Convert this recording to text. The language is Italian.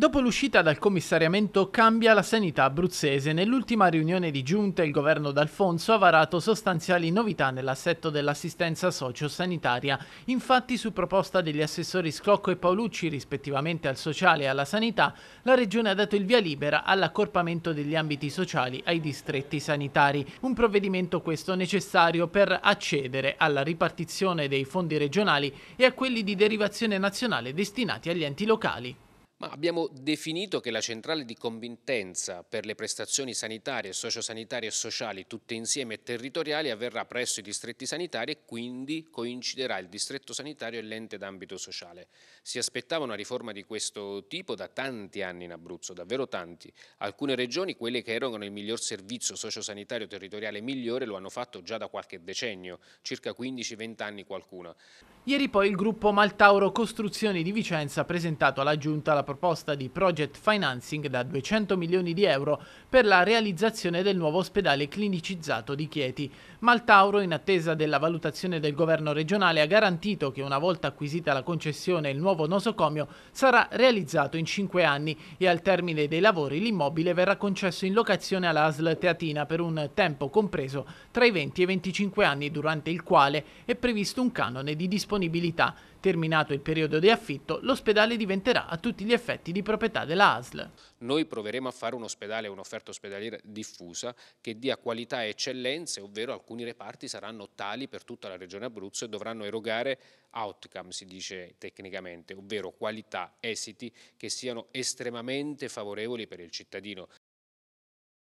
Dopo l'uscita dal commissariamento cambia la sanità abruzzese. Nell'ultima riunione di giunta il governo d'Alfonso ha varato sostanziali novità nell'assetto dell'assistenza sociosanitaria. Infatti su proposta degli assessori Sclocco e Paolucci rispettivamente al sociale e alla sanità, la regione ha dato il via libera all'accorpamento degli ambiti sociali ai distretti sanitari. Un provvedimento questo necessario per accedere alla ripartizione dei fondi regionali e a quelli di derivazione nazionale destinati agli enti locali. Ma abbiamo definito che la centrale di convintenza per le prestazioni sanitarie, sociosanitarie e sociali tutte insieme e territoriali avverrà presso i distretti sanitari e quindi coinciderà il distretto sanitario e l'ente d'ambito sociale. Si aspettava una riforma di questo tipo da tanti anni in Abruzzo, davvero tanti. Alcune regioni, quelle che erogano il miglior servizio sociosanitario territoriale migliore, lo hanno fatto già da qualche decennio, circa 15-20 anni qualcuna. Ieri poi il gruppo Maltauro Costruzioni di Vicenza ha presentato alla Giunta la proposta di project financing da 200 milioni di euro per la realizzazione del nuovo ospedale clinicizzato di Chieti. Maltauro, in attesa della valutazione del governo regionale, ha garantito che una volta acquisita la concessione il nuovo nosocomio sarà realizzato in 5 anni e al termine dei lavori l'immobile verrà concesso in locazione all'ASL Teatina per un tempo compreso tra i 20 e i 25 anni durante il quale è previsto un canone di disponibilità. Terminato il periodo di affitto, l'ospedale diventerà a tutti gli effetti effetti di proprietà dell'ASL. Noi proveremo a fare un ospedale, un'offerta ospedaliera diffusa che dia qualità e eccellenze, ovvero alcuni reparti saranno tali per tutta la regione Abruzzo e dovranno erogare outcome, si dice tecnicamente, ovvero qualità, esiti che siano estremamente favorevoli per il cittadino.